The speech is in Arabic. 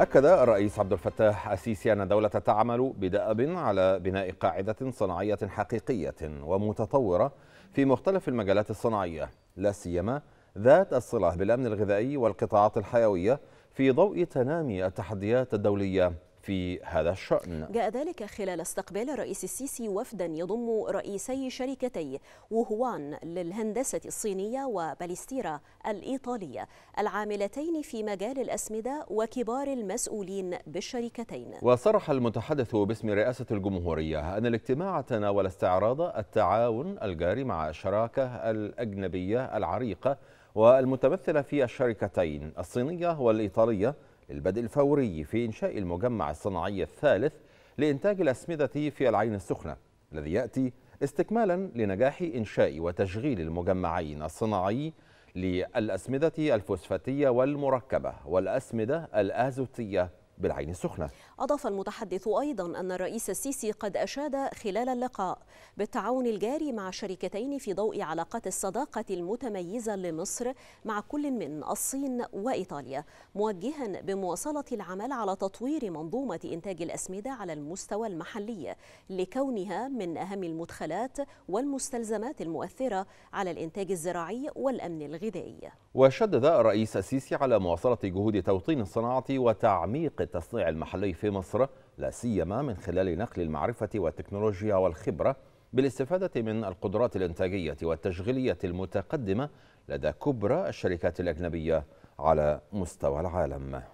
أكد الرئيس عبد الفتاح السيسي أن الدولة تعمل بدأب على بناء قاعدة صناعية حقيقية ومتطورة في مختلف المجالات الصناعية لا سيما ذات الصلة بالأمن الغذائي والقطاعات الحيوية في ضوء تنامي التحديات الدولية في هذا الشأن جاء ذلك خلال استقبال الرئيس السيسي وفدا يضم رئيسي شركتي ووهوان للهندسة الصينية وباليستيرا الإيطالية العاملتين في مجال الأسمدة وكبار المسؤولين بالشركتين وصرح المتحدث باسم رئاسة الجمهورية أن الاجتماع تناول استعراض التعاون الجاري مع الشراكة الأجنبية العريقة والمتمثلة في الشركتين الصينية والإيطالية للبدء الفوري في إنشاء المجمع الصناعي الثالث لإنتاج الأسمدة في العين السخنة الذي يأتي استكمالا لنجاح إنشاء وتشغيل المجمعين الصناعي للأسمدة الفوسفاتية والمركبة والأسمدة الأزوتية بالعين السخنة أضاف المتحدث أيضا أن الرئيس السيسي قد أشاد خلال اللقاء بالتعاون الجاري مع الشركتين في ضوء علاقات الصداقة المتميزة لمصر مع كل من الصين وإيطاليا موجها بمواصلة العمل على تطوير منظومة إنتاج الأسمدة على المستوى المحلي لكونها من أهم المدخلات والمستلزمات المؤثرة على الإنتاج الزراعي والأمن الغذائي وشدد الرئيس السيسي على مواصلة جهود توطين الصناعة وتعميق التصنيع المحلي في مصر لا سيما من خلال نقل المعرفة والتكنولوجيا والخبرة بالاستفادة من القدرات الإنتاجية والتشغيلية المتقدمة لدى كبرى الشركات الأجنبية على مستوى العالم